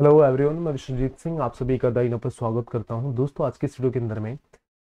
hello everyone मैं विश्वजीत सिंह आप सभी का दाइनों पर स्वागत करता हूं दोस्तों आज के स्टूडियो के अंदर में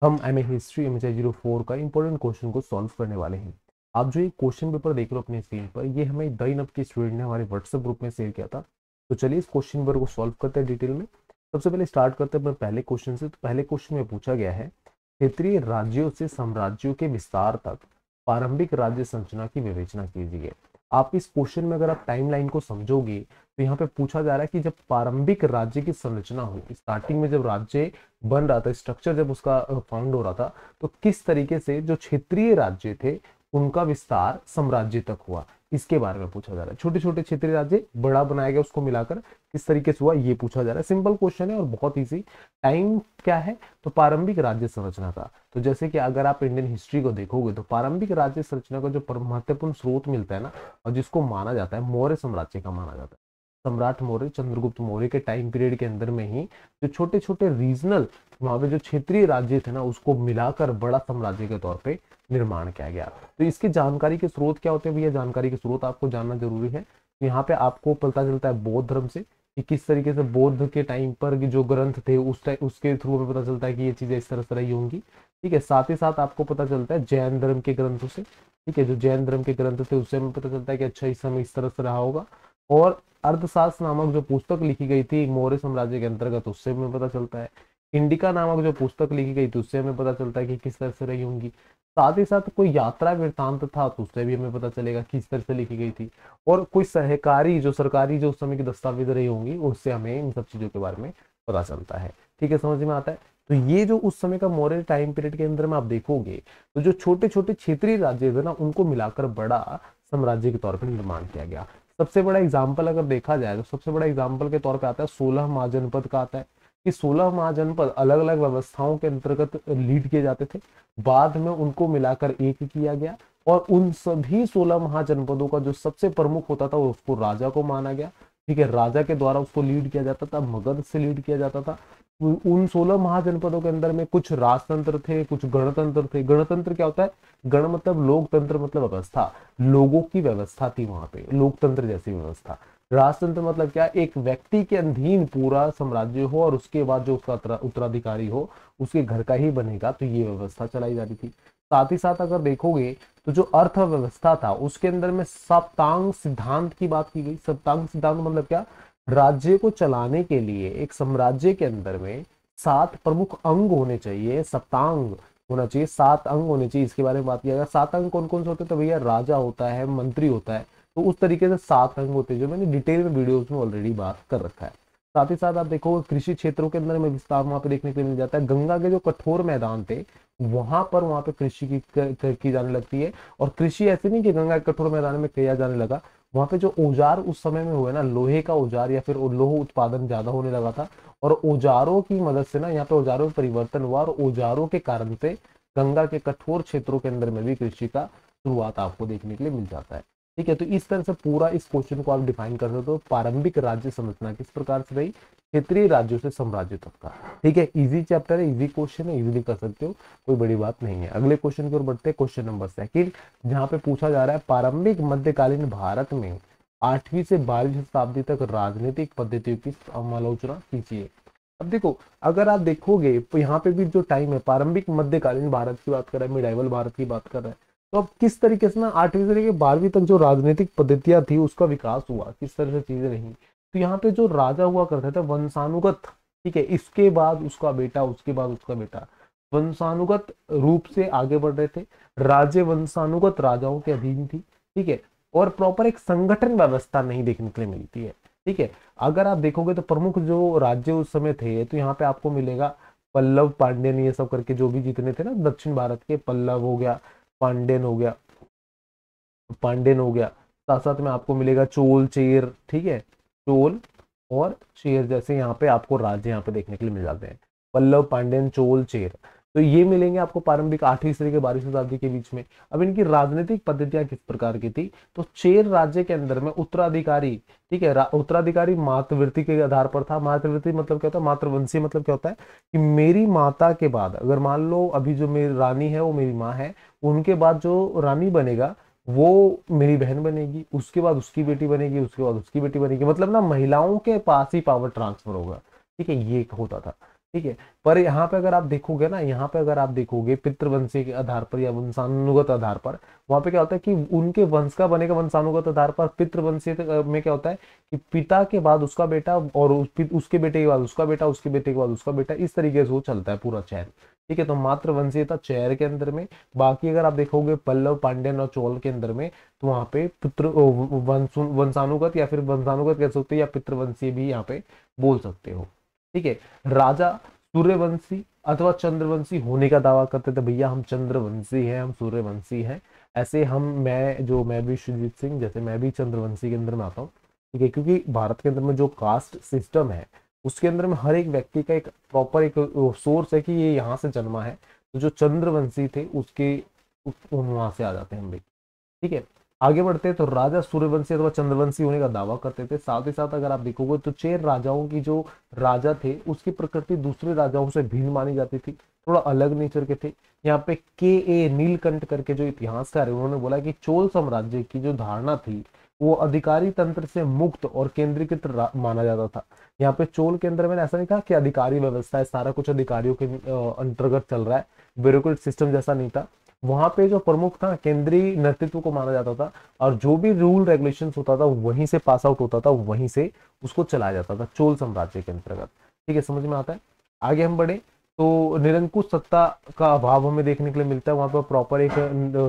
हम M A history M zero four का इंपॉर्टेंट क्वेश्चन को सॉल्व करने वाले हैं आप जो ये क्वेश्चन पेपर देख रहे हो अपने स्क्रीन पर ये हमें दाइन के स्टूडेंट ने हमारे व्हाट्सएप ग्रुप में शेयर किया था तो चलिए इस क्वेश्चन पेपर को सॉल्व करते हैं डिटेल में सबसे पहले स्टार्ट करते हैं अपने पहले क्वेश्चन से तो पहले क्वेश्चन में पूछा गया है क्षेत्रीय राज्यों से साम्राज्यों के विस्तार तक प्रारंभिक राज्य संरचना की विवेचना कीजिए आप इस क्वेश्चन में अगर आप टाइमलाइन को समझोगे तो यहाँ पे पूछा जा रहा है कि जब प्रारंभिक राज्य की संरचना हुई स्टार्टिंग में जब राज्य बन रहा था स्ट्रक्चर जब उसका फाउंड हो रहा था तो किस तरीके से जो क्षेत्रीय राज्य थे उनका विस्तार साम्राज्य तक हुआ इसके बारे में पूछा जा रहा है छोटे छोटे क्षेत्रीय राज्य बड़ा बनाया गया उसको मिलाकर किस तरीके से हुआ ये पूछा जा रहा है सिंपल क्वेश्चन है और बहुत इजी टाइम क्या है तो प्रारंभिक राज्य संरचना का तो जैसे कि अगर आप इंडियन हिस्ट्री को देखोगे तो प्रारंभिक राज्य संरचना का जो महत्वपूर्ण स्रोत मिलता है ना और जिसको माना जाता है मौर्य साम्राज्य का माना जाता है सम्राट मौर्य चंद्रगुप्त मौर्य के टाइम पीरियड के अंदर में ही जो छोटे छोटे रीजनल वहां पे जो क्षेत्रीय राज्य थे ना उसको मिलाकर बड़ा साम्राज्य के तौर पे निर्माण किया गया तो इसकी जानकारी के स्रोत क्या होते हैं भैया जानकारी के स्रोत आपको जानना जरूरी है यहाँ पे आपको पता चलता है बौद्ध धर्म से कि किस तरीके से बौद्ध के टाइम पर जो ग्रंथ थे उस टाइम उसके थ्रू में पता चलता है कि ये चीजें इस तरह से रही होंगी ठीक है साथ ही साथ आपको पता चलता है जैन धर्म के ग्रंथों से ठीक है जो जैन धर्म के ग्रंथ थे उससे हमें पता चलता है कि अच्छा इस समय इस तरह से रहा होगा और अर्थशास्त्र नामक जो पुस्तक लिखी गई थी मौर्य साम्राज्य के अंतर्गत उससे हमें पता चलता है इंडिका नामक जो पुस्तक लिखी गई थी उससे हमें पता चलता है कि किस तरह से रही होंगी साथ ही साथ कोई यात्रा वृत्तांत था तो उससे भी हमें पता चलेगा किस तरह से लिखी गई थी और कोई सहकारी जो सरकारी जो उस समय की दस्तावेज रही होंगी उससे हमें इन सब चीज़ों के बारे में पता चलता है ठीक है समझ में आता है तो ये जो उस समय का मौर्य टाइम पीरियड के अंदर में आप देखोगे तो जो छोटे छोटे क्षेत्रीय राज्य थे ना उनको मिलाकर बड़ा साम्राज्य के तौर पर निर्माण किया गया सबसे बड़ा एग्जाम्पल अगर देखा जाए तो सबसे बड़ा एग्जाम्पल के तौर पर आता है सोलह महाजनपद का आता है कि सोलह महाजनपद अलग अलग व्यवस्थाओं के अंतर्गत लीड किए जाते थे बाद में उनको मिलाकर एक किया गया और उन सभी सोलह महाजनपदों का जो सबसे प्रमुख होता था उसको राजा को माना गया ठीक है राजा के द्वारा उसको लीड किया जाता था मगध से लीड किया जाता था उन सोलह महाजनपदों के अंदर में कुछ राजतंत्र थे कुछ गणतंत्र थे गणतंत्र क्या होता है गण मतलब लोकतंत्र मतलब व्यवस्था लोगों की व्यवस्था थी वहां पे लोकतंत्र जैसी व्यवस्था राजतंत्र मतलब क्या एक व्यक्ति के अधीन पूरा साम्राज्य हो और उसके बाद जो उसका उत्तराधिकारी हो उसके घर का ही बनेगा तो ये व्यवस्था चलाई जा रही थी साथ ही साथ अगर देखोगे तो जो अर्थव्यवस्था था उसके अंदर में सप्तांग सिद्धांत की बात की गई सप्तांग सिद्धांत मतलब क्या राज्य को चलाने के लिए एक साम्राज्य के अंदर में सात प्रमुख अंग होने चाहिए सप्तांग होना चाहिए सात अंग होने चाहिए इसके बारे में बात किया जाएगा सात अंग कौन कौन से होते हैं तो भैया राजा होता है मंत्री होता है तो उस तरीके से सात अंग होते हैं जो मैंने डिटेल में वीडियोस में ऑलरेडी बात कर रखा है साथ ही साथ आप देखो कृषि क्षेत्रों के अंदर में विस्तार वहां पे देखने के लिए मिल जाता है गंगा के जो कठोर मैदान थे वहां पर वहां पे कृषि की की जाने लगती है और कृषि ऐसी नहीं कि गंगा कठोर मैदान में किया जाने लगा वहां पे जो औजार उस समय में हुए ना लोहे का औजार या फिर लोह उत्पादन ज्यादा होने लगा था और औजारों की मदद से ना यहाँ पे औजारों में परिवर्तन हुआ और औजारों के कारण से गंगा के कठोर क्षेत्रों के अंदर में भी कृषि का शुरुआत आपको देखने के लिए मिल जाता है ठीक है तो इस तरह से पूरा इस क्वेश्चन को आप डिफाइन कर सकते हो तो प्रारंभिक राज्य संरचना किस प्रकार से रही क्षेत्रीय राज्यों से साम्राज्य तक का ठीक है इजी चैप्टर है इजी क्वेश्चन है इजीली कर सकते हो कोई बड़ी बात नहीं है अगले क्वेश्चन की ओर बढ़ते हैं क्वेश्चन नंबर सेकंड जहां पे पूछा जा रहा है प्रारंभिक मध्यकालीन भारत में आठवीं से बारहवीं शताब्दी तक राजनीतिक पद्धतियों की समालोचना कीजिए अब देखो अगर आप देखोगे तो यहाँ पे भी जो टाइम है प्रारंभिक मध्यकालीन भारत की बात कर रहा है मिडाइवल भारत की बात कर रहा है तो अब किस तरीके से ना आठवीं से लेकर बारहवीं तक जो राजनीतिक पद्धतियां थी उसका विकास हुआ किस तरह से चीजें रही तो यहाँ पे जो राजा हुआ करता था वंशानुगत ठीक है इसके बाद उसका बेटा उसके बाद उसका बेटा वंशानुगत रूप से आगे बढ़ रहे थे राज्य वंशानुगत राजाओं के अधीन थी ठीक है और प्रॉपर एक संगठन व्यवस्था नहीं देखने के लिए मिलती है ठीक है अगर आप देखोगे तो प्रमुख जो राज्य उस समय थे तो यहाँ पे आपको मिलेगा पल्लव पांडेन ये सब करके जो भी जितने थे ना दक्षिण भारत के पल्लव हो गया पांडेन हो गया पांडेन हो गया साथ साथ में आपको मिलेगा चोल चेर ठीक है चोल और चेर जैसे यहाँ पे आपको राज्य यहाँ पे देखने के लिए मिल जाते हैं पल्लव पांडेन चोल चेर तो ये मिलेंगे आपको प्रारंभिक आठवीं सदी के बारहवीं शताब्दी के बीच में अब इनकी राजनीतिक पद्धतियां किस प्रकार की थी तो चेर राज्य के अंदर में उत्तराधिकारी ठीक है उत्तराधिकारी मातृवृत्ति के आधार पर था मातृवृत्ति मतलब क्या होता है मातृवंशी मतलब क्या होता है कि मेरी माता के बाद अगर मान लो अभी जो मेरी रानी है वो मेरी माँ है उनके बाद जो रानी बनेगा वो मेरी बहन बनेगी उसके बाद उसकी बेटी बनेगी उसके बाद उसकी बेटी बनेगी मतलब ना महिलाओं के पास ही पावर ट्रांसफर होगा ठीक है ये होता था ठीक है पर यहाँ पे अगर आप देखोगे ना यहाँ पे अगर आप देखोगे पितृवंशी के आधार पर या वंशानुगत आधार पर वहां पे क्या होता है कि उनके वंश का बनेगा वंशानुगत आधार पर पितृवंशी में क्या होता है कि पिता के बाद उसका बेटा और उसके बेटे के बाद उसका बेटा उसके बेटे के बाद उसका बेटा इस तरीके से वो चलता है पूरा चैन ठीक है तो मात्र था चेहर के अंदर में बाकी अगर आप देखोगे पल्लव पांडे और चोल के अंदर में तो वहां पे पुत्र वंशानुगत या फिर वंशानुगत कह सकते हो या पितृवंशी भी यहाँ पे बोल सकते हो ठीक है राजा सूर्यवंशी अथवा चंद्रवंशी होने का दावा करते थे भैया हम चंद्रवंशी हैं हम सूर्यवंशी हैं ऐसे हम मैं जो मैं भी सुजीत सिंह जैसे मैं भी चंद्रवंशी के अंदर में आता हूँ ठीक है क्योंकि भारत के अंदर में जो कास्ट सिस्टम है उसके अंदर में हर एक व्यक्ति का एक प्रॉपर एक सोर्स है कि ये यहाँ से जन्मा है तो जो चंद्रवंशी थे उसके वहां से आ जाते हैं हम भी ठीक है आगे बढ़ते हैं तो राजा सूर्यवंशी अथवा चंद्रवंशी होने का दावा करते थे साथ ही साथ अगर आप देखोगे तो चेर राजाओं की जो राजा थे उसकी प्रकृति दूसरे राजाओं से भिन्न मानी जाती थी थोड़ा अलग नेचर के थे यहाँ पे के ए नीलकंठ करके जो इतिहासकार है उन्होंने बोला कि चोल साम्राज्य की जो धारणा थी वो अधिकारी तंत्र से मुक्त और केंद्रीकृत माना जाता था यहाँ पे चोल के अंदर मैंने ऐसा नहीं कहा कि अधिकारी व्यवस्था है सारा कुछ अधिकारियों के अंतर्गत चल रहा है ब्यूरोक्रेट सिस्टम जैसा नहीं था वहां पे जो प्रमुख था केंद्रीय नेतृत्व को माना जाता था और जो भी रूल रेगुलेशन होता था वहीं से पास आउट होता था वहीं से उसको चलाया जाता था चोल साम्राज्य के अंतर्गत ठीक है समझ में आता है आगे हम बढ़े तो निरंकुश सत्ता का अभाव हमें देखने के लिए मिलता है वहां पर प्रॉपर एक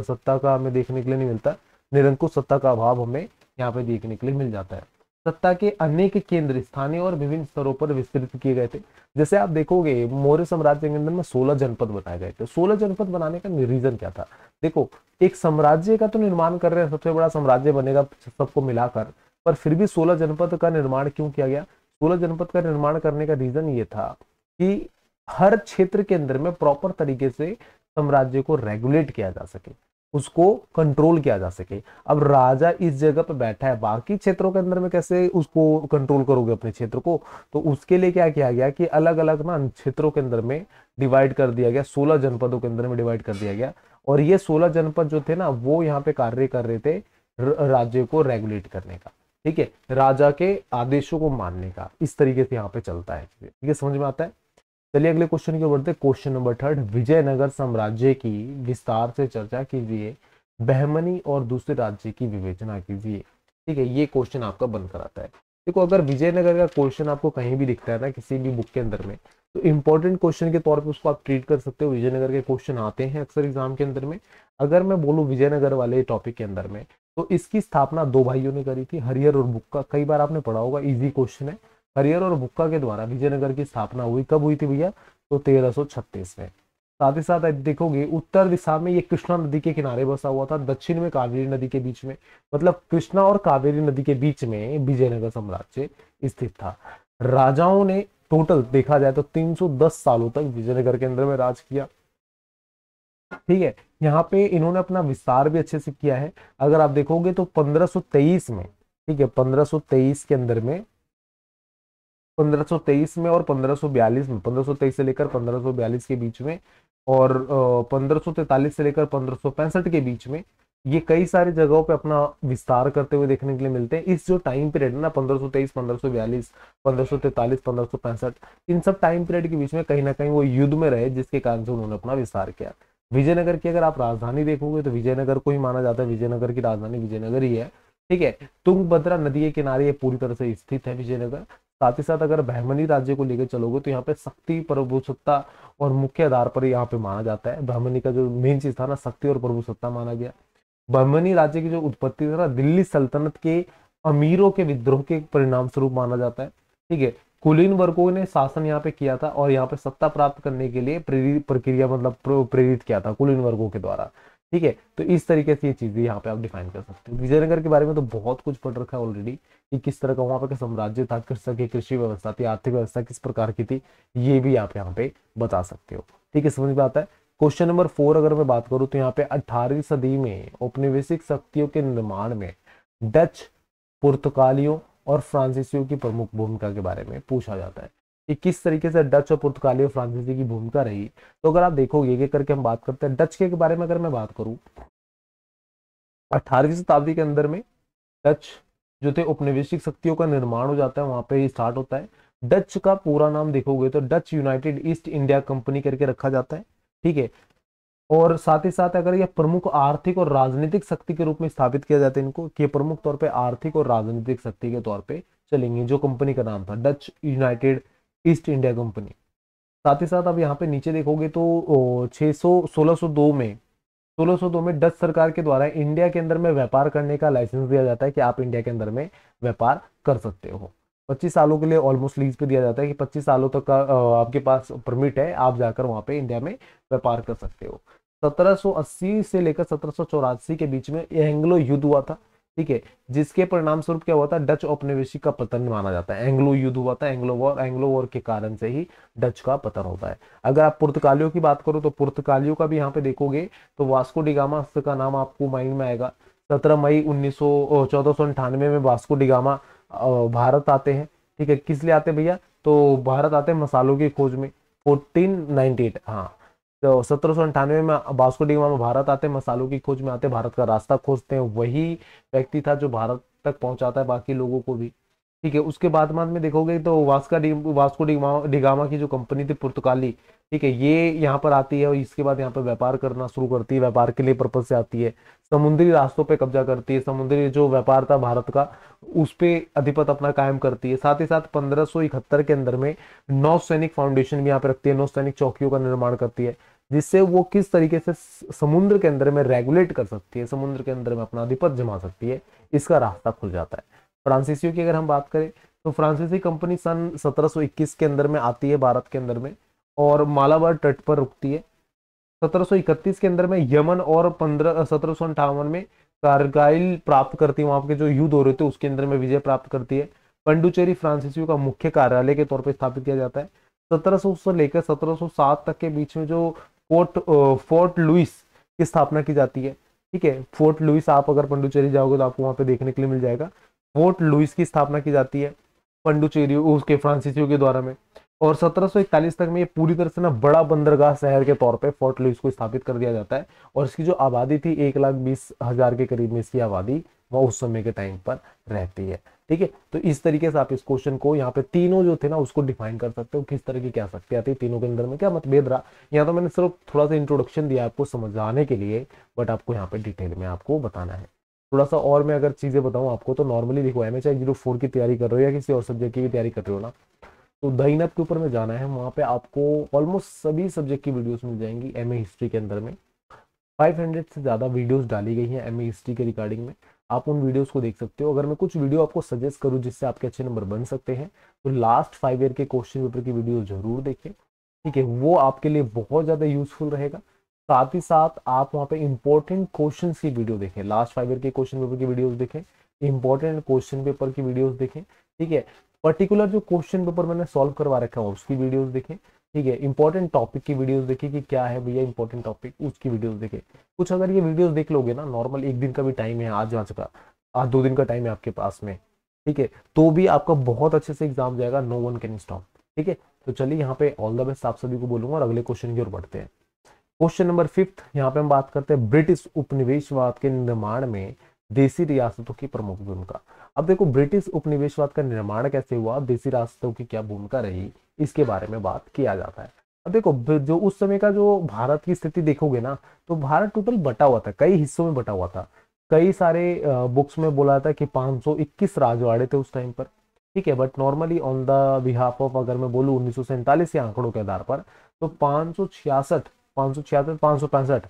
सत्ता का हमें देखने के लिए नहीं मिलता निरंकुश सत्ता का अभाव हमें यहाँ पे देखने के लिए मिल जाता है सत्ता के अनेक केंद्र स्थानीय और विभिन्न स्तरों पर विस्तृत किए गए थे जैसे आप देखोगे मौर्य साम्राज्य के अंदर में सोलह जनपद बनाए गए थे सोलह जनपद बनाने का रीजन क्या था देखो एक साम्राज्य का तो निर्माण कर रहे हैं सबसे बड़ा साम्राज्य बनेगा सबको मिलाकर पर फिर भी सोलह जनपद का निर्माण क्यों किया गया सोलह जनपद का निर्माण करने का रीजन ये था कि हर क्षेत्र के अंदर में प्रॉपर तरीके से साम्राज्य को रेगुलेट किया जा सके उसको कंट्रोल किया जा सके अब राजा इस जगह पर बैठा है बाकी क्षेत्रों के अंदर में कैसे उसको कंट्रोल करोगे अपने क्षेत्र को तो उसके लिए क्या किया गया कि अलग अलग ना क्षेत्रों के अंदर में डिवाइड कर दिया गया सोलह जनपदों के अंदर में डिवाइड कर दिया गया और ये सोलह जनपद जो थे ना वो यहाँ पे कार्य कर रहे थे राज्य को रेगुलेट करने का ठीक है राजा के आदेशों को मानने का इस तरीके से यहाँ पे चलता है ठीक है समझ में आता है चलिए अगले क्वेश्चन की ओर बढ़ते क्वेश्चन नंबर थर्ड विजयनगर साम्राज्य की विस्तार से चर्चा कीजिए बहमनी और दूसरे राज्य की विवेचना कीजिए ठीक है ये क्वेश्चन आपका बनकर आता है देखो अगर विजयनगर का क्वेश्चन आपको कहीं भी दिखता है ना किसी भी बुक के अंदर में तो इम्पोर्टेंट क्वेश्चन के तौर पे उसको आप ट्रीट कर सकते हो विजयनगर के क्वेश्चन आते हैं अक्सर एग्जाम के अंदर में अगर मैं बोलूँ विजयनगर वाले टॉपिक के अंदर में तो इसकी स्थापना दो भाइयों ने करी थी हरिहर और बुक का कई बार आपने पढ़ा होगा इजी क्वेश्चन है हरियर और बुक्का के द्वारा विजयनगर की स्थापना हुई कब हुई थी भैया तो तेरह में साथ ही साथ देखोगे उत्तर दिशा में ये कृष्णा नदी के किनारे बसा हुआ था दक्षिण में कावेरी नदी के बीच में मतलब कृष्णा और कावेरी नदी के बीच में विजयनगर साम्राज्य स्थित था राजाओं ने टोटल देखा जाए तो 310 सालों तक विजयनगर के अंदर में राज किया ठीक है यहाँ पे इन्होंने अपना विस्तार भी अच्छे से किया है अगर आप देखोगे तो पंद्रह में ठीक है पंद्रह के अंदर में 1523 में और 1542 में 1523 से लेकर 1542 के बीच में और पंद्रह से लेकर पंद्रह के बीच में ये कई सारे जगहों पे अपना विस्तार करते हुए देखने के लिए मिलते हैं इस जो टाइम पीरियड है ना 1523, 1542, 1543, 1565 इन सब टाइम पीरियड के बीच में कहीं ना कहीं वो युद्ध में रहे जिसके कारण से उन्होंने अपना विस्तार किया विजयनगर की अगर आप राजधानी देखोगे तो विजयनगर को ही माना जाता है विजयनगर की राजधानी विजयनगर ही है ठीक है तुंगभद्रा नदी के किनारे ये पूरी तरह से स्थित है विजयनगर साथ ही साथ अगर ब्राह्मणी राज्य को लेकर चलोगे तो यहाँ पे शक्ति प्रभुसत्ता और मुख्य आधार पर यहाँ पे माना जाता है ब्राह्मणी का जो मेन चीज था ना शक्ति और प्रभुसत्ता माना गया ब्राह्मणी राज्य की जो उत्पत्ति था ना दिल्ली सल्तनत के अमीरों के विद्रोह के परिणाम स्वरूप माना जाता है ठीक है कुलीन वर्गों ने शासन यहाँ पे किया था और यहाँ पे सत्ता प्राप्त करने के लिए प्रेरित प्रक्रिया मतलब प्रेरित किया था कुलीन वर्गों के द्वारा ठीक है तो इस तरीके से ये चीज़ें यहाँ पे आप डिफाइन कर सकते हो विजयनगर के बारे में तो बहुत कुछ पढ़ रखा है ऑलरेडी कि किस तरह का वहाँ पे का साम्राज्य था कृषक की कृषि व्यवस्था थी आर्थिक व्यवस्था किस प्रकार की थी ये भी आप यहाँ पे बता सकते हो ठीक है समझ में आता है क्वेश्चन नंबर फोर अगर मैं बात करूँ तो यहाँ पे अठारहवीं सदी में औपनिवेशिक शक्तियों के निर्माण में डच पुर्तगालियों और फ्रांसीसियों की प्रमुख भूमिका के बारे में पूछा जाता है कि किस तरीके से डच और पुर्तगाली और फ्रांसीसी की भूमिका रही तो अगर आप देखोगे ये करके हम बात करते हैं डच के बारे में अगर मैं बात करूं अठारहवीं शताब्दी के अंदर में डच जो थे उपनिवेशिक शक्तियों का निर्माण हो जाता है वहां पे स्टार्ट होता है डच का पूरा नाम देखोगे तो Dutch United East India company करके रखा जाता है ठीक है और साथ ही साथ अगर यह प्रमुख आर्थिक और राजनीतिक शक्ति के रूप में स्थापित किया जाता है इनको कि प्रमुख तौर पर आर्थिक और राजनीतिक शक्ति के तौर पर चलेंगे जो कंपनी का नाम था Dutch United East India company साथ ही साथ आप यहाँ पे नीचे देखोगे तो छः सौ सोलह दो में सोलह दो में डच सरकार के द्वारा इंडिया के अंदर में व्यापार करने का लाइसेंस दिया जाता है कि आप इंडिया के अंदर में व्यापार कर सकते हो पच्चीस सालों के लिए ऑलमोस्ट लीज पे दिया जाता है कि पच्चीस सालों तक का आपके पास परमिट है आप जाकर वहाँ पे इंडिया में व्यापार कर सकते हो 1780 से लेकर सत्रह के बीच में एंग्लो युद्ध हुआ था ठीक है जिसके परिणाम स्वरूप क्या हुआ था डच औपनिवेशिक का पतन माना जाता है एंग्लो युद्ध हुआ था एंग्लो वॉर एंग्लो वॉर के कारण से ही डच का पतन होता है अगर आप पुर्तगालियों की बात करो तो पुर्तगालियों का भी यहाँ पे देखोगे तो वास्को डिगामा का नाम आपको माइंड में आएगा सत्रह मई उन्नीस सौ में वास्को डिगामा भारत आते हैं ठीक है किस लिए आते भैया तो भारत आते हैं मसालों की खोज में फोर्टीन नाइनटी एट हाँ तो सत्रह में बास्को डी गामा भारत आते मसालों की खोज में आते भारत का रास्ता खोजते हैं वही व्यक्ति था जो भारत तक पहुंचाता है बाकी लोगों को भी ठीक है उसके बाद में देखोगे तो वास्का डी वास्को डिगामा की जो कंपनी थी पुर्तगाली ठीक है ये यहाँ पर आती है और इसके बाद यहाँ पर व्यापार करना शुरू करती है व्यापार के लिए पर्पज से आती है समुद्री रास्तों पे कब्जा करती है समुद्री जो व्यापार था भारत का उस पर अधिपत अपना कायम करती है साथ ही साथ पंद्रह के अंदर में नौ सैनिक फाउंडेशन भी यहाँ पे रखती है नौ सैनिक चौकियों का निर्माण करती है जिससे वो किस तरीके से समुद्र के अंदर में रेगुलेट कर सकती है समुद्र के अंदर में अपना अधिपत जमा सकती है इसका रास्ता खुल जाता है फ्रांसीसियों की अगर हम बात करें तो फ्रांसीसी कंपनी सन 1721 के अंदर में आती है भारत के अंदर में और मालाबार तट पर रुकती है 1731 के अंदर में यमन और पंद्रह सत्रह में कारगाइल प्राप्त करती है वहां के जो युद्ध हो रहे थे उसके अंदर में विजय प्राप्त करती है पंडुचेरी फ्रांसिसियों का मुख्य कार्यालय के तौर पर स्थापित किया जाता है सत्रह से लेकर 1707 तक के बीच में जो फोर्ट फोर्ट लुइस की स्थापना की जाती है ठीक है फोर्ट लुइस आप अगर पंडुचेरी जाओगे तो आपको वहाँ पे देखने के लिए मिल जाएगा फोर्ट लुइस की स्थापना की जाती है पंडुचेरी उसके फ्रांसिसियों के द्वारा में और 1741 तक में ये पूरी तरह से ना बड़ा बंदरगाह शहर के तौर पे फोर्ट लुइस को स्थापित कर दिया जाता है और इसकी जो आबादी थी एक लाख बीस हज़ार के करीब में इसकी आबादी वह उस समय के टाइम पर रहती है ठीक है तो इस तरीके से आप इस क्वेश्चन को यहाँ पे तीनों जो थे ना उसको डिफाइन कर सकते हो किस तरह की क्या सकती आती है तीनों के अंदर में क्या मतभेद रहा यहाँ तो मैंने सिर्फ थोड़ा सा इंट्रोडक्शन दिया आपको समझाने के लिए बट आपको यहाँ पे डिटेल में आपको बताना है थोड़ा सा और मैं अगर चीज़ें बताऊँ आपको तो नॉर्मली देखो M H I zero four की तैयारी कर रहे हो या किसी और सब्जेक्ट की भी तैयारी कर रहे हो ना तो दहीनत के ऊपर में जाना है वहाँ पे आपको ऑलमोस्ट सभी सब्जेक्ट की वीडियोस मिल जाएंगी एमए हिस्ट्री के अंदर में 500 से ज़्यादा वीडियोस डाली गई हैं एमए हिस्ट्री के रिगार्डिंग में आप उन वीडियोस को देख सकते हो अगर मैं कुछ वीडियो आपको सजेस्ट करूँ जिससे आपके अच्छे नंबर बन सकते हैं तो लास्ट फाइव ईयर के क्वेश्चन पेपर की वीडियो जरूर देखें ठीक है वो आपके लिए बहुत ज़्यादा यूजफुल रहेगा साथ ही साथ आप वहाँ पे इंपॉर्टेंट क्वेश्चन की वीडियो देखें लास्ट फाइव ईयर के क्वेश्चन पेपर की वीडियोज देखें इंपॉर्टेंट क्वेश्चन पेपर की वीडियोज देखें ठीक है पर्टिकुलर जो क्वेश्चन पेपर मैंने सॉल्व करवा रखा है उसकी वीडियोस देखें ठीक है इंपॉर्टेंट टॉपिक की वीडियोस देखें कि क्या है भैया इंपॉर्टेंट टॉपिक उसकी वीडियोस देखें कुछ अगर ये वीडियोस देख लोगे ना नॉर्मल एक दिन का भी टाइम है आज आज का आज दो दिन का टाइम है आपके पास में ठीक है तो भी आपका बहुत अच्छे से एग्जाम जाएगा नो वन कैन स्टॉप ठीक है तो चलिए यहाँ पे ऑल द बेस्ट आप सभी को बोलूंगा और अगले क्वेश्चन की ओर बढ़ते हैं क्वेश्चन नंबर फिफ्थ यहाँ पे हम बात करते हैं ब्रिटिश उपनिवेशवाद के निर्माण में देसी रियासतों की प्रमुख भूमिका अब देखो ब्रिटिश उपनिवेशवाद का निर्माण कैसे हुआ देसी रियासतों की क्या भूमिका रही इसके बारे में बात किया जाता है अब देखो जो उस समय का जो भारत की स्थिति देखोगे ना तो भारत टोटल बटा हुआ था कई हिस्सों में बटा हुआ था कई सारे बुक्स में बोला था कि 521 राजवाड़े थे उस टाइम पर ठीक है but normally on the behalf of अगर मैं बोलूँ उन्नीस के आंकड़ों के आधार पर तो पाँच सौ छियासठ पाँच सौ छियासठ सौ पैंसठ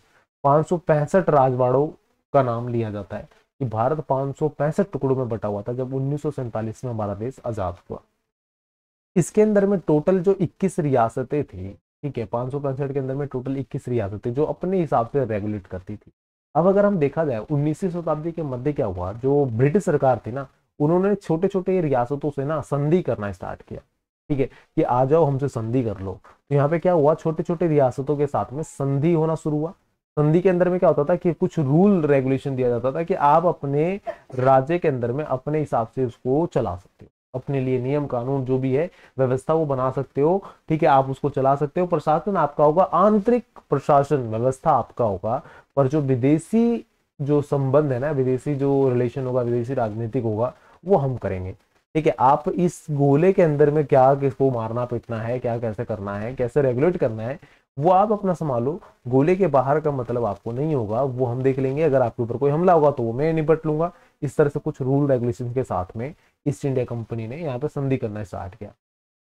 सौ पैंसठ राजवाड़ों का नाम लिया जाता है कि भारत पाँच टुकड़ों में बटा हुआ था जब उन्नीस में हमारा देश आज़ाद हुआ इसके अंदर में टोटल जो 21 रियासतें थी ठीक है पाँच के अंदर में टोटल 21 रियासतें जो अपने हिसाब से रेगुलेट करती थी अब अगर हम देखा जाए उन्नीसवीं शताब्दी के मध्य क्या हुआ जो ब्रिटिश सरकार थी ना उन्होंने छोटे छोटे रियासतों से ना संधि करना स्टार्ट किया ठीक है कि आ जाओ हमसे संधि कर लो तो यहाँ पे क्या हुआ छोटे छोटे रियासतों के साथ में संधि होना शुरू हुआ संधि के अंदर में क्या होता था कि कुछ रूल रेगुलेशन दिया जाता था कि आप अपने राज्य के अंदर में अपने हिसाब से उसको चला सकते हो अपने लिए नियम कानून जो भी है व्यवस्था वो बना सकते हो ठीक है आप उसको चला सकते हो प्रशासन आपका होगा आंतरिक प्रशासन व्यवस्था आपका होगा पर जो विदेशी जो संबंध है ना विदेशी जो रिलेशन होगा विदेशी राजनीतिक होगा वो हम करेंगे ठीक है आप इस गोले के अंदर में क्या किसको मारना पीटना है क्या कैसे करना है कैसे रेगुलेट करना है वो आप अपना संभालो गोले के बाहर का मतलब आपको नहीं होगा वो हम देख लेंगे अगर आपके ऊपर कोई हमला होगा तो वो मैं निपट लूंगा इस तरह से कुछ रूल रेगुलेशन के साथ में ईस्ट इंडिया कंपनी ने यहाँ पे संधि करना स्टार्ट किया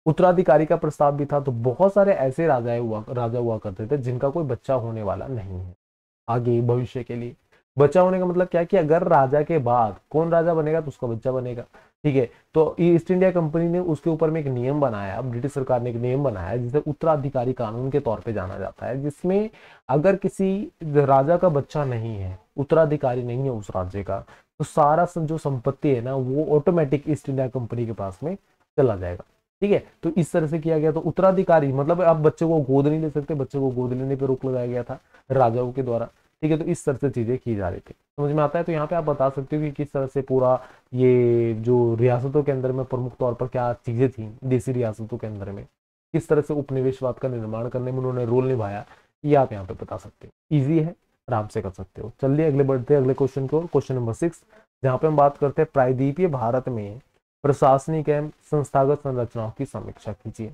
उत्तराधिकारी का प्रस्ताव भी था तो बहुत सारे ऐसे राजाए हुआ राजा हुआ करते थे जिनका कोई बच्चा होने वाला नहीं है आगे भविष्य के लिए बच्चा होने का मतलब क्या कि अगर राजा के बाद कौन राजा बनेगा तो उसका बच्चा बनेगा ठीक है तो ईस्ट इंडिया कंपनी ने उसके ऊपर में एक नियम बनाया ब्रिटिश सरकार ने एक नियम बनाया जिसे उत्तराधिकारी कानून के तौर पे जाना जाता है जिसमें अगर किसी राजा का बच्चा नहीं है उत्तराधिकारी नहीं है उस राज्य का तो सारा जो संपत्ति है ना वो ऑटोमेटिक ईस्ट इंडिया कंपनी के पास में चला जाएगा ठीक है तो इस तरह से किया गया तो उत्तराधिकारी मतलब आप बच्चे को गोद नहीं ले सकते बच्चे को गोद लेने पर रोक लगाया गया था राजाओं के द्वारा ठीक है तो इस तरह से चीज़ें की जा रही थी समझ में आता है तो यहाँ पे आप बता सकते हो कि किस तरह से पूरा ये जो रियासतों के अंदर में प्रमुख तौर पर क्या चीज़ें थी देसी रियासतों के अंदर में किस तरह से उपनिवेशवाद का निर्माण करने में उन्होंने रोल निभाया ये आप यहाँ पे बता सकते हो ईजी है आराम से कर सकते हो चलिए अगले बढ़ते अगले क्वेश्चन को क्वेश्चन नंबर सिक्स जहाँ पे हम बात करते हैं प्रायद्वीपीय भारत में प्रशासनिक एवं संस्थागत संरचनाओं की समीक्षा कीजिए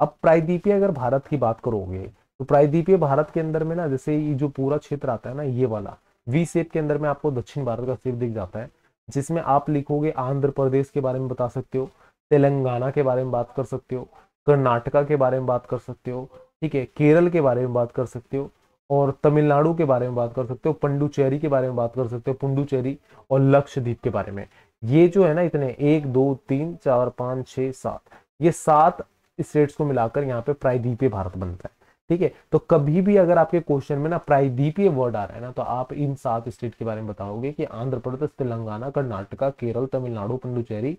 अब प्रायद्वीपीय अगर भारत की बात करोगे तो प्रायद्वीपीय भारत के अंदर में ना जैसे ये जो पूरा क्षेत्र आता है ना ये वाला वी सेप के अंदर में आपको दक्षिण भारत का सेप दिख जाता है जिसमें आप लिखोगे आंध्र प्रदेश के बारे में बता सकते हो तेलंगाना के बारे में बात कर सकते हो कर्नाटका के बारे में बात कर सकते हो ठीक है केरल के बारे में बात कर सकते हो और तमिलनाडु के बारे में बात कर सकते हो पंडुचेरी के बारे में बात कर सकते हो पुंडुचेरी और लक्षद्वीप के बारे में ये जो है ना इतने एक दो तीन चार पाँच छः सात ये सात स्टेट्स को मिलाकर यहाँ पे प्रायद्वीपीय भारत बनता है ठीक है तो कभी भी अगर आपके क्वेश्चन में ना प्रायद्वीपीय वर्ड आ रहा है ना तो आप इन सात स्टेट के बारे में बताओगे कि आंध्र प्रदेश तेलंगाना कर्नाटका केरल तमिलनाडु पंडुचेरी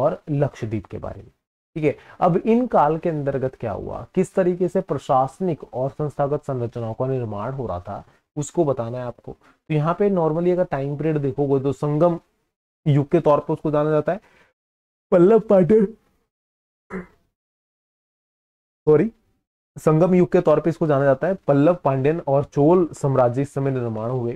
और लक्षद्वीप के बारे में ठीक है अब इन काल के अंतर्गत क्या हुआ किस तरीके से प्रशासनिक और संस्थागत संरचनाओं का निर्माण हो रहा था उसको बताना है आपको तो यहाँ पे नॉर्मली अगर टाइम पीरियड देखोगे तो संगम युग के तौर पर उसको जाना जाता है पल्लव पाटिल सॉरी संगम युग के तौर पे इसको जाना जाता है पल्लव पांडेन और चोल साम्राज्य इस समय निर्माण हुए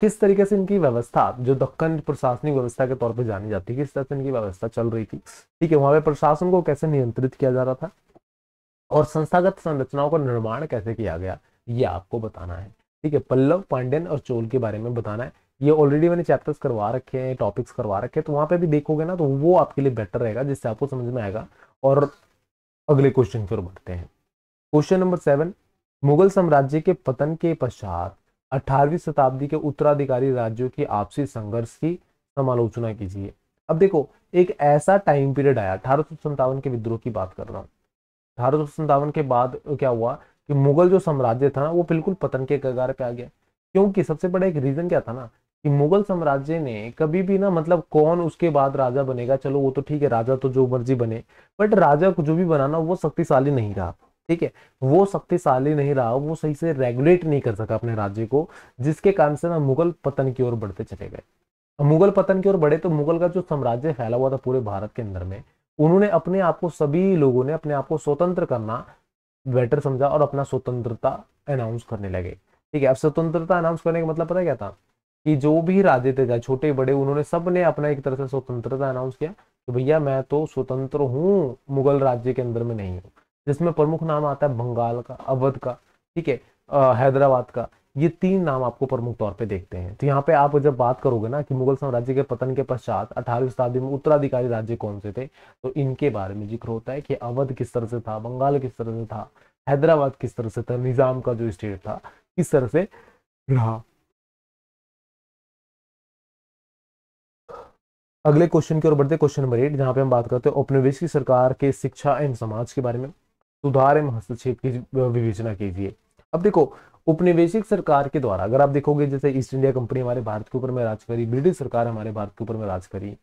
किस तरीके से इनकी व्यवस्था जो दक्कन प्रशासनिक व्यवस्था के तौर पर जानी जाती है किस तरह से इनकी व्यवस्था चल रही थी ठीक है वहां पे प्रशासन को कैसे नियंत्रित किया जा रहा था और संस्थागत संरचनाओं का निर्माण कैसे किया गया ये आपको बताना है ठीक है पल्लव पांडेन और चोल के बारे में बताना है ये ऑलरेडी मैंने चैप्टर्स करवा रखे हैं टॉपिक्स करवा रखे हैं तो वहां पे भी देखोगे ना तो वो आपके लिए बेटर रहेगा जिससे आपको समझ में आएगा और अगले क्वेश्चन की ओर बढ़ते हैं क्वेश्चन नंबर सेवन मुगल साम्राज्य के पतन के पश्चात 18वीं शताब्दी के उत्तराधिकारी राज्यों की आपसी संघर्ष की समालोचना कीजिए अब देखो एक ऐसा टाइम पीरियड आया अठारह के विद्रोह की बात कर रहा हूँ अठारह के बाद क्या हुआ कि मुगल जो साम्राज्य था ना वो बिल्कुल पतन के कगार पे आ गया क्योंकि सबसे बड़ा एक रीजन क्या था ना कि मुगल साम्राज्य ने कभी भी ना मतलब कौन उसके बाद राजा बनेगा चलो वो तो ठीक है राजा तो जो मर्जी बने बट राजा को जो भी बनाना वो शक्तिशाली नहीं रहा ठीक है वो शक्तिशाली नहीं रहा वो सही से रेगुलेट नहीं कर सका अपने राज्य को जिसके कारण से ना मुगल पतन की ओर बढ़ते चले गए मुगल पतन की ओर बढ़े तो मुगल का जो साम्राज्य फैला हुआ था पूरे भारत के अंदर में उन्होंने अपने आप को सभी लोगों ने अपने आप को स्वतंत्र करना बेटर समझा और अपना स्वतंत्रता अनाउंस करने लगे ठीक है अब स्वतंत्रता अनाउंस करने का मतलब पता क्या था कि जो भी राज्य थे चाहे छोटे बड़े उन्होंने सब ने अपना एक तरह से स्वतंत्रता अनाउंस किया कि भैया मैं तो स्वतंत्र हूँ मुगल राज्य के अंदर में नहीं हूँ जिसमें प्रमुख नाम आता है बंगाल का अवध का ठीक है हैदराबाद का ये तीन नाम आपको प्रमुख तौर पे देखते हैं तो यहाँ पे आप जब बात करोगे ना कि मुगल साम्राज्य के पतन के पश्चात अठारहवीं शताब्दी में उत्तराधिकारी राज्य कौन से थे तो इनके बारे में जिक्र होता है कि अवध किस तरह से था बंगाल किस तरह से था हैदराबाद किस तरह से था निजाम का जो स्टेट था किस तरह से रहा अगले क्वेश्चन की ओर बढ़ते क्वेश्चन नंबर एट जहां पे हम बात करते हैं की सरकार के शिक्षा एवं समाज के बारे में सुधार एवं हस्तक्षेप की विवेचना कीजिए अब देखो उपनिवेशिक सरकार के द्वारा अगर आप देखोगे जैसे ईस्ट इंडिया कंपनी हमारे भारत के ऊपर में राज करी ब्रिटिश सरकार हमारे भारत के ऊपर में राज करी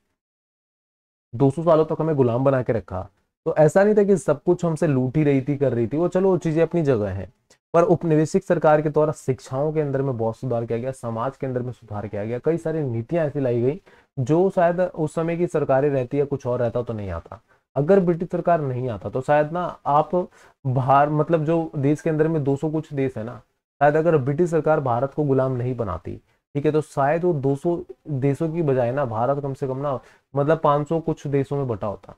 200 सालों तक तो हमें गुलाम बना के रखा तो ऐसा नहीं था कि सब कुछ हमसे लूट ही रही थी कर रही थी वो चलो वो चीजें अपनी जगह है पर उपनिवेशिक सरकार के द्वारा शिक्षाओं के अंदर में बहुत सुधार किया गया समाज के अंदर में सुधार किया गया कई सारी नीतियां ऐसी लाई गई जो शायद उस समय की सरकारें रहती है कुछ और रहता तो नहीं आता अगर ब्रिटिश सरकार नहीं आता तो शायद ना आप बाहर मतलब जो देश के अंदर में 200 कुछ देश है ना शायद अगर ब्रिटिश सरकार भारत को गुलाम नहीं बनाती ठीक है तो शायद वो 200 देशों की बजाय ना भारत कम से कम ना मतलब 500 कुछ देशों में बटा होता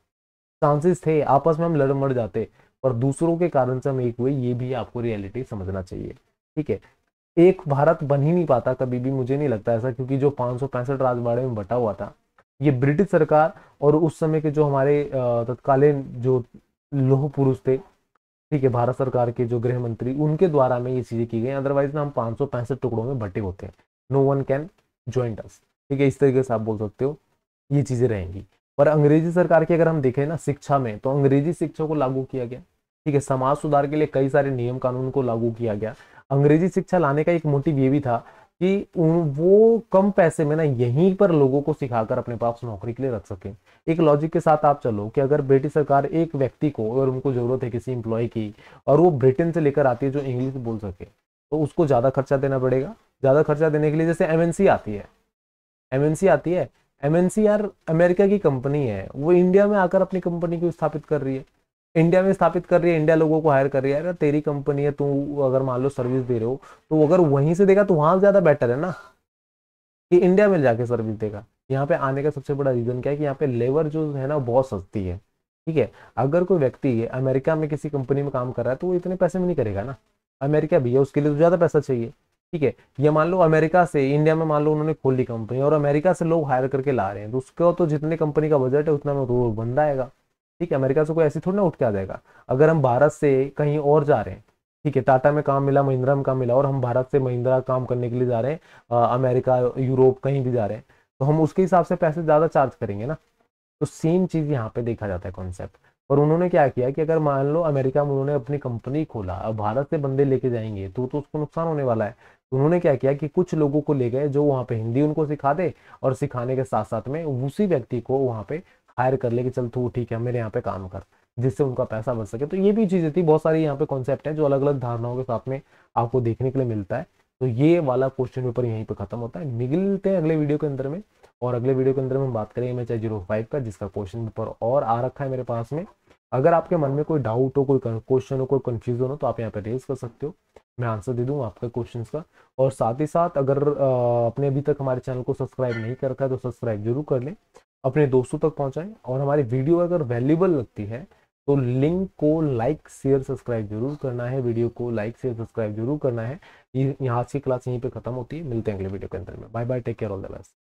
चांसेस थे आपस में हम लड़ मर जाते पर दूसरों के कारण से हम एक हुए ये भी आपको रियलिटी समझना चाहिए ठीक है एक भारत बन ही नहीं पाता कभी भी मुझे नहीं लगता ऐसा क्योंकि जो पाँच राजवाड़े में बटा हुआ था ये ब्रिटिश सरकार और उस समय के जो हमारे तत्कालीन जो लोह पुरुष थे ठीक है भारत सरकार के जो गृह मंत्री उनके द्वारा में ये चीजें की गई अदरवाइज ना हम पांच टुकड़ों में बटे होते हैं no one can join us ठीक है इस तरीके से आप बोल सकते हो ये चीजें रहेंगी पर अंग्रेजी सरकार की अगर हम देखें ना शिक्षा में तो अंग्रेजी शिक्षा को लागू किया गया ठीक है समाज सुधार के लिए कई सारे नियम कानून को लागू किया गया अंग्रेजी शिक्षा लाने का एक मोटिव ये भी था कि वो कम पैसे में ना यहीं पर लोगों को सिखाकर अपने पास नौकरी के लिए रख सकें एक लॉजिक के साथ आप चलो कि अगर ब्रिटिश सरकार एक व्यक्ति को अगर उनको जरूरत है किसी इंप्लॉय की और वो ब्रिटेन से लेकर आती है जो इंग्लिश बोल सके तो उसको ज़्यादा खर्चा देना पड़ेगा ज़्यादा खर्चा देने के लिए जैसे एमएनसी आती है एम आती है एमएनसी यार अमेरिका की कंपनी है वो इंडिया में आकर अपनी कंपनी को स्थापित कर रही है इंडिया में स्थापित कर रही है इंडिया लोगों को हायर कर रही है यार तेरी कंपनी है तू अगर मान लो सर्विस दे रहे हो तो अगर वहीं से देगा तो वहां ज्यादा बेटर है ना कि इंडिया में जाके सर्विस देगा यहाँ पे आने का सबसे बड़ा रीजन क्या है कि यहाँ पे लेबर जो है ना बहुत सस्ती है ठीक है अगर कोई व्यक्ति अमेरिका में किसी कंपनी में काम कर रहा है तो वो इतने पैसे में नहीं करेगा ना अमेरिका भी है उसके लिए तो ज्यादा पैसा चाहिए ठीक है ये मान लो अमेरिका से इंडिया में मान लो उन्होंने खोली कंपनी और अमेरिका से लोग हायर करके ला रहे हैं तो उसका तो जितने कंपनी का बजट है उतना में रोल बंदा आएगा ठीक है अमेरिका से कोई ऐसी थोड़ी ना उठ के आ जाएगा अगर हम भारत से कहीं और जा रहे हैं ठीक है टाटा में काम मिला महिंद्रा में काम मिला और हम भारत से महिंद्रा काम करने के लिए जा रहे हैं आ, अमेरिका यूरोप कहीं भी जा रहे हैं तो हम उसके हिसाब से पैसे ज़्यादा चार्ज करेंगे ना तो सेम चीज़ यहाँ पे देखा जाता है कॉन्सेप्ट और उन्होंने क्या किया कि अगर मान लो अमेरिका में उन्होंने अपनी कंपनी खोला और भारत से बंदे लेके जाएंगे तो तो उसको नुकसान होने वाला है तो उन्होंने क्या किया कि कुछ लोगों को ले गए जो वहाँ पे हिंदी उनको सिखा दे और सिखाने के साथ साथ में उसी व्यक्ति को वहाँ पे हायर कर ले कि चल तू ठीक है मेरे यहाँ पे काम कर जिससे उनका पैसा बच सके तो ये भी चीज़ें थी बहुत सारी यहाँ पे कॉन्सेप्ट है जो अलग अलग धारणाओं के साथ में आपको देखने के लिए मिलता है तो ये वाला क्वेश्चन पेपर यहीं पर खत्म होता है मिलते हैं अगले वीडियो के अंदर में और अगले वीडियो के अंदर में बात करें एम एच जीरो फाइव का जिसका क्वेश्चन पेपर और आ रखा है मेरे पास में अगर आपके मन में कोई डाउट हो कोई क्वेश्चन हो कोई कन्फ्यूजन हो तो आप यहाँ पे रेज कर सकते हो मैं आंसर दे दूंगा आपके क्वेश्चन का और साथ ही साथ अगर आपने अभी तक हमारे चैनल को सब्सक्राइब नहीं कर रखा है तो सब्सक्राइब जरूर कर लें अपने दोस्तों तक पहुंचाएं और हमारी वीडियो अगर वैल्यूबल लगती है तो लिंक को लाइक शेयर सब्सक्राइब जरूर करना है वीडियो को लाइक शेयर सब्सक्राइब जरूर करना है यहाँ से क्लास यहीं पे खत्म होती है मिलते हैं अगले वीडियो के अंदर में bye bye take care all the best